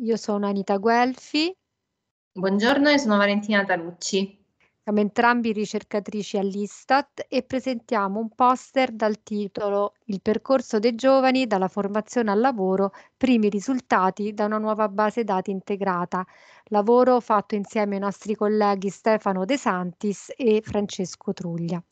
Io sono Anita Guelfi. Buongiorno, io sono Valentina Talucci. Siamo entrambi ricercatrici all'Istat e presentiamo un poster dal titolo Il percorso dei giovani dalla formazione al lavoro, primi risultati da una nuova base dati integrata. Lavoro fatto insieme ai nostri colleghi Stefano De Santis e Francesco Truglia.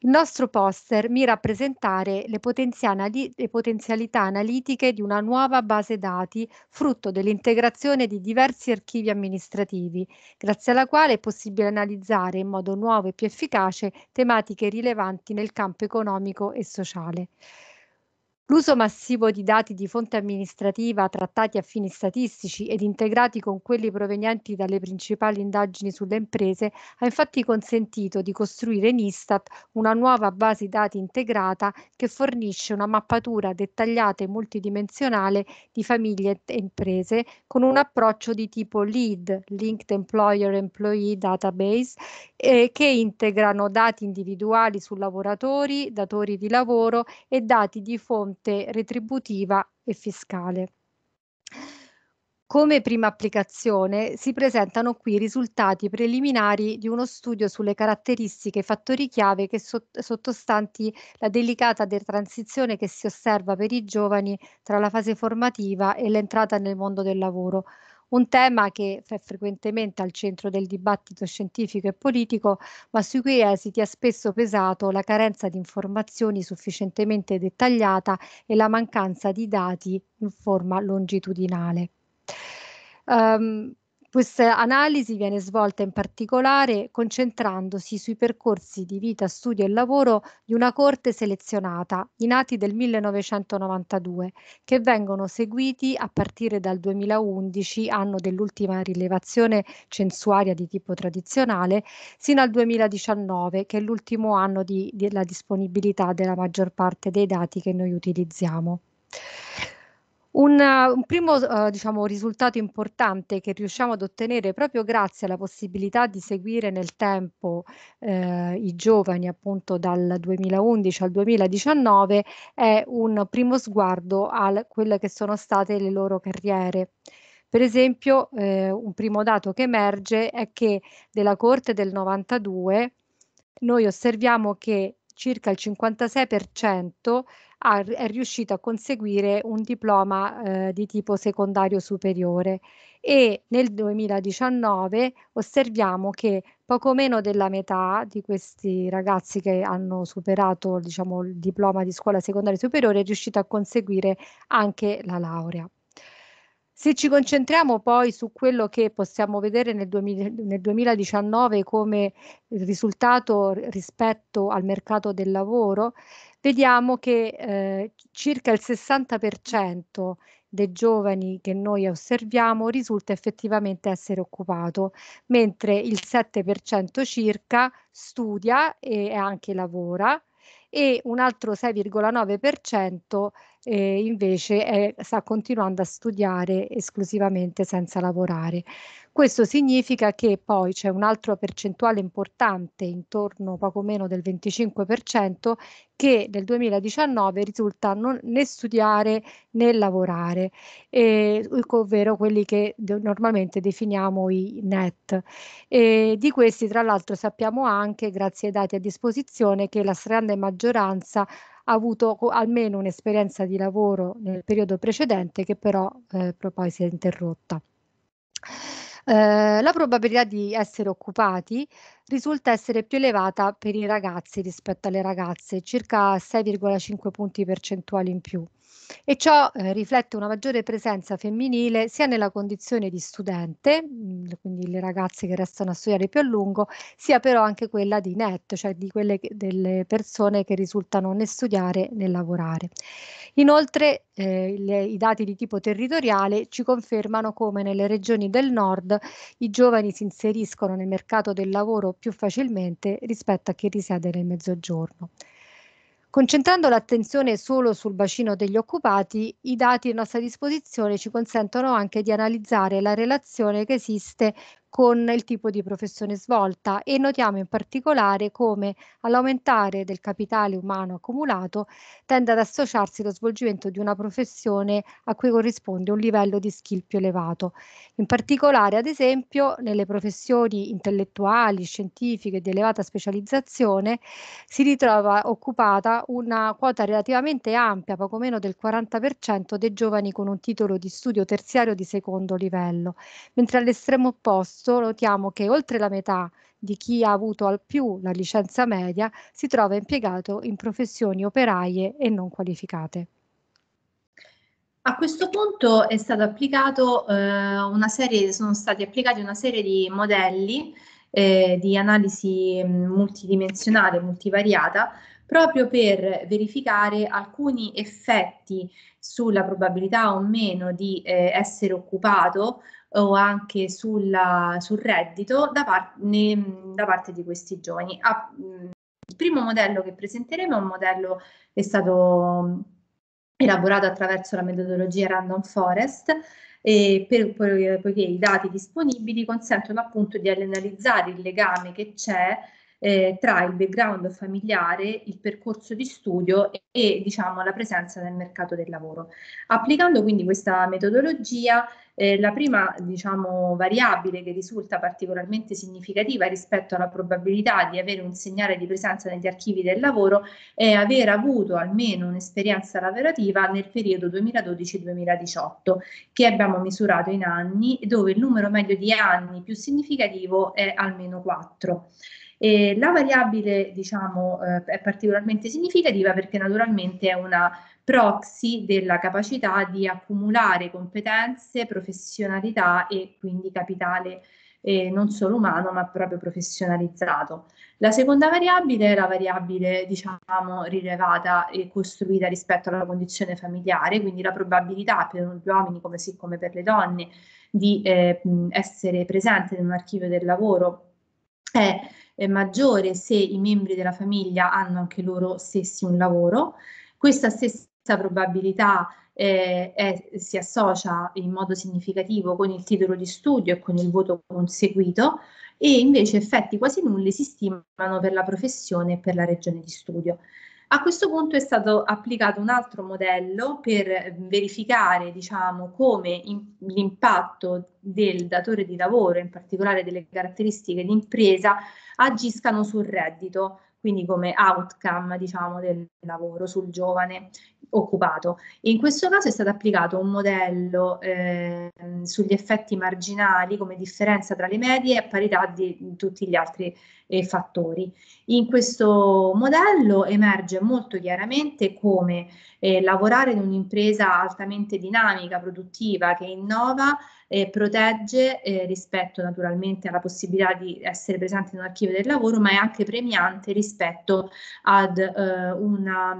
Il nostro poster mira a presentare le, potenziali- le potenzialità analitiche di una nuova base dati frutto dell'integrazione di diversi archivi amministrativi, grazie alla quale è possibile analizzare in modo nuovo e più efficace tematiche rilevanti nel campo economico e sociale. L'uso massivo di dati di fonte amministrativa trattati a fini statistici ed integrati con quelli provenienti dalle principali indagini sulle imprese ha infatti consentito di costruire in Istat una nuova base dati integrata che fornisce una mappatura dettagliata e multidimensionale di famiglie e imprese con un approccio di tipo LEAD, Linked Employer Employee Database, eh, che integrano dati individuali su lavoratori, datori di lavoro e dati di fonte componente retributiva e fiscale. Come prima applicazione si presentano qui i risultati preliminari di uno studio sulle caratteristiche e fattori chiave che so sottostanti la delicata transizione che si osserva per i giovani tra la fase formativa e l'entrata nel mondo del lavoro, un tema che è frequentemente al centro del dibattito scientifico e politico, ma sui cui esiti ha spesso pesato la carenza di informazioni sufficientemente dettagliata e la mancanza di dati in forma longitudinale. Um, questa analisi viene svolta in particolare concentrandosi sui percorsi di vita, studio e lavoro di una corte selezionata, i nati del 1992, che vengono seguiti a partire dal 2011, anno dell'ultima rilevazione censuaria di tipo tradizionale, sino al 2019, che è l'ultimo anno di, della disponibilità della maggior parte dei dati che noi utilizziamo. Un, un primo eh, diciamo, risultato importante che riusciamo ad ottenere proprio grazie alla possibilità di seguire nel tempo eh, i giovani appunto dal 2011 al 2019 è un primo sguardo a quelle che sono state le loro carriere. Per esempio, eh, un primo dato che emerge è che della corte del 92 noi osserviamo che circa il 56% ha, è riuscito a conseguire un diploma eh, di tipo secondario superiore e nel 2019 osserviamo che poco meno della metà di questi ragazzi che hanno superato diciamo, il diploma di scuola secondaria superiore è riuscito a conseguire anche la laurea. Se ci concentriamo poi su quello che possiamo vedere nel, 2000, nel, 2019 come risultato rispetto al mercato del lavoro, vediamo che eh, circa il 60% dei giovani che noi osserviamo risulta effettivamente essere occupato, mentre il 7% circa studia e anche lavora e un altro 6,9% eh, invece è, sta continuando a studiare esclusivamente senza lavorare. Questo significa che poi c'è un'altra percentuale importante, intorno poco meno del 25%, che nel 2019 risulta non, né studiare né lavorare, eh, ovvero quelli che normalmente definiamo i net. E di questi, tra l'altro, sappiamo anche, grazie ai dati a disposizione, che la stragrande maggioranza ha avuto almeno un'esperienza di lavoro nel periodo precedente che però eh, poi si è interrotta. Eh, la probabilità di essere occupati risulta essere più elevata per i ragazzi rispetto alle ragazze, circa 6,5 punti percentuali in più e ciò eh, riflette una maggiore presenza femminile sia nella condizione di studente, mm, quindi le ragazze che restano a studiare più a lungo, sia però anche quella di net, cioè di quelle che, delle persone che risultano né studiare né lavorare. Inoltre eh, le, i dati di tipo territoriale ci confermano come nelle regioni del nord i giovani si inseriscono nel mercato del lavoro più facilmente rispetto a chi risiede nel mezzogiorno. Concentrando l'attenzione solo sul bacino degli occupati, i dati a nostra disposizione ci consentono anche di analizzare la relazione che esiste con il tipo di professione svolta e notiamo in particolare come all'aumentare del capitale umano accumulato tende ad associarsi lo svolgimento di una professione a cui corrisponde un livello di skill più elevato. In particolare, ad esempio, nelle professioni intellettuali, scientifiche di elevata specializzazione si ritrova occupata una quota relativamente ampia, poco meno del 40% dei giovani con un titolo di studio terziario di secondo livello, mentre all'estremo opposto questo notiamo che oltre la metà di chi ha avuto al più la licenza media si trova impiegato in professioni operaie e non qualificate. A questo punto è stato applicato eh, una serie, sono stati applicati una serie di modelli eh, di analisi mm, multidimensionale, multivariata, proprio per verificare alcuni effetti sulla probabilità o meno di eh, essere occupato o anche sulla, sul reddito da, par- ne, da, parte di questi giovani. Ah, il primo modello che presenteremo è un modello che è stato elaborato attraverso la metodologia Random Forest e per, per, poiché i dati disponibili consentono appunto di analizzare il legame che c'è eh, tra il background familiare, il percorso di studio e, e, diciamo la presenza nel mercato del lavoro. Applicando quindi questa metodologia eh, la prima diciamo, variabile che risulta particolarmente significativa rispetto alla probabilità di avere un segnale di presenza negli archivi del lavoro è aver avuto almeno un'esperienza lavorativa nel periodo 2012-2018, che abbiamo misurato in anni, dove il numero medio di anni più significativo è almeno 4. E la variabile diciamo, eh, è particolarmente significativa perché naturalmente è una proxy della capacità di accumulare competenze, professionalità e quindi capitale eh, non solo umano ma proprio professionalizzato. La seconda variabile è la variabile diciamo rilevata e costruita rispetto alla condizione familiare, quindi la probabilità per gli uomini come, sì, come per le donne di eh, essere presente in un archivio del lavoro è, è maggiore se i membri della famiglia hanno anche loro stessi un lavoro. Questa stessa probabilità eh, è, si associa in modo significativo con il titolo di studio e con il voto conseguito e invece effetti quasi nulli si stimano per la professione e per la regione di studio. A questo punto è stato applicato un altro modello per verificare diciamo, come in, l'impatto del datore di lavoro, in particolare delle caratteristiche di impresa, agiscano sul reddito, quindi come outcome diciamo, del lavoro sul giovane occupato. In questo caso è stato applicato un modello eh, sugli effetti marginali come differenza tra le medie e parità di tutti gli altri eh, fattori. In questo modello emerge molto chiaramente come eh, lavorare in un'impresa altamente dinamica, produttiva, che innova e protegge eh, rispetto naturalmente alla possibilità di essere presente in un archivio del lavoro, ma è anche premiante rispetto ad eh, una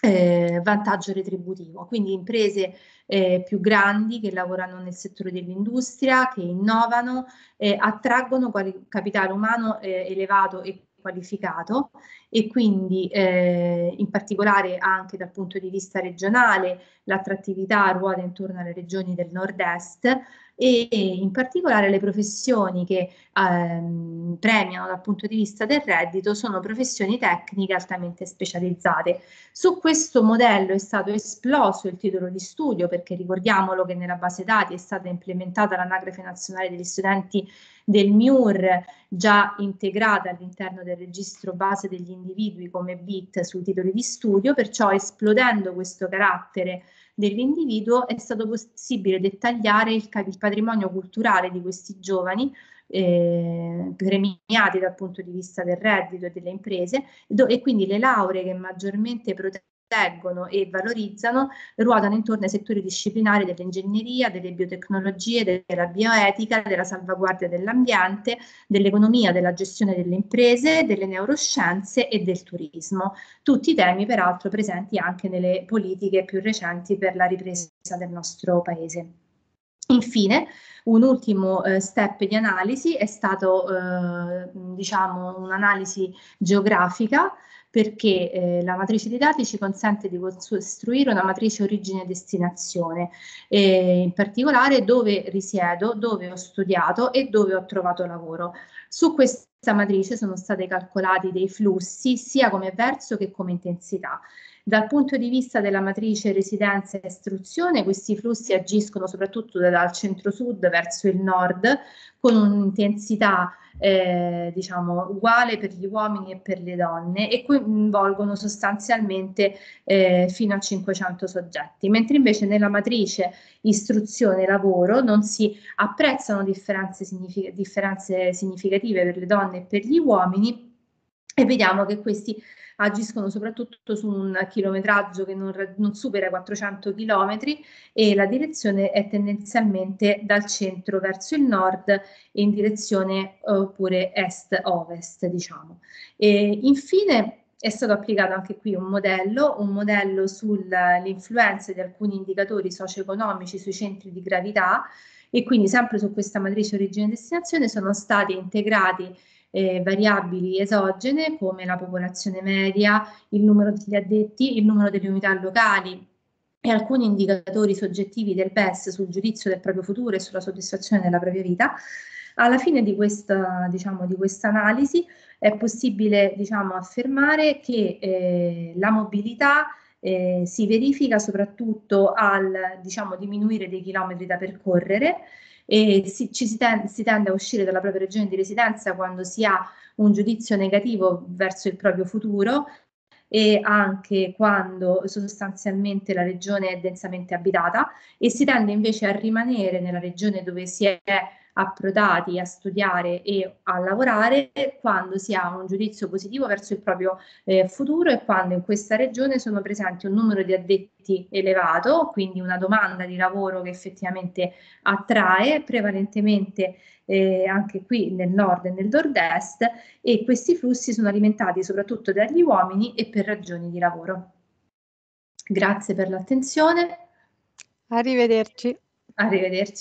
eh, vantaggio retributivo, quindi imprese eh, più grandi che lavorano nel settore dell'industria, che innovano, eh, attraggono quali- capitale umano eh, elevato e qualificato e quindi eh, in particolare anche dal punto di vista regionale l'attrattività ruota intorno alle regioni del nord-est e in particolare le professioni che ehm, premiano dal punto di vista del reddito sono professioni tecniche altamente specializzate. Su questo modello è stato esploso il titolo di studio perché ricordiamolo che nella base dati è stata implementata l'anagrafe nazionale degli studenti del MIUR già integrata all'interno del registro base degli individui come BIT sui titoli di studio, perciò esplodendo questo carattere dell'individuo è stato possibile dettagliare il, il patrimonio culturale di questi giovani eh, premiati dal punto di vista del reddito e delle imprese do, e quindi le lauree che maggiormente proteggono proteggono e valorizzano ruotano intorno ai settori disciplinari dell'ingegneria, delle biotecnologie, della bioetica, della salvaguardia dell'ambiente, dell'economia, della gestione delle imprese, delle neuroscienze e del turismo. Tutti temi peraltro presenti anche nelle politiche più recenti per la ripresa del nostro paese. Infine, un ultimo eh, step di analisi è stato eh, diciamo un'analisi geografica perché eh, la matrice di dati ci consente di costruire una matrice origine e destinazione, eh, in particolare dove risiedo, dove ho studiato e dove ho trovato lavoro. Su questa matrice sono stati calcolati dei flussi sia come verso che come intensità dal punto di vista della matrice residenza e istruzione, questi flussi agiscono soprattutto dal centro-sud verso il nord con un'intensità eh, diciamo uguale per gli uomini e per le donne e coinvolgono sostanzialmente eh, fino a 500 soggetti, mentre invece nella matrice istruzione-lavoro non si apprezzano differenze, signific differenze significative per le donne e per gli uomini e vediamo che questi agiscono soprattutto su un chilometraggio che non, non supera i 400 km e la direzione è tendenzialmente dal centro verso il nord e in direzione eh, pure est-ovest, diciamo. E infine è stato applicato anche qui un modello, un modello sull'influenza di alcuni indicatori socio-economici sui centri di gravità e quindi sempre su questa matrice origine-destinazione sono stati integrati eh, variabili esogene come la popolazione media, il numero degli addetti, il numero delle unità locali e alcuni indicatori soggettivi del PES sul giudizio del proprio futuro e sulla soddisfazione della propria vita. Alla fine di questa diciamo, di analisi è possibile diciamo, affermare che eh, la mobilità eh, si verifica soprattutto al diciamo, diminuire dei chilometri da percorrere e si, ci si, ten- si, tende a uscire dalla propria regione di residenza quando si ha un giudizio negativo verso il proprio futuro e anche quando sostanzialmente la regione è densamente abitata e si tende invece a rimanere nella regione dove si è approdati a studiare e a lavorare quando si ha un giudizio positivo verso il proprio eh, futuro e quando in questa regione sono presenti un numero di addetti elevato, quindi una domanda di lavoro che effettivamente attrae prevalentemente eh, anche qui nel nord e nel nord-est e questi flussi sono alimentati soprattutto dagli uomini e per ragioni di lavoro. Grazie per l'attenzione. Arrivederci. Arrivederci.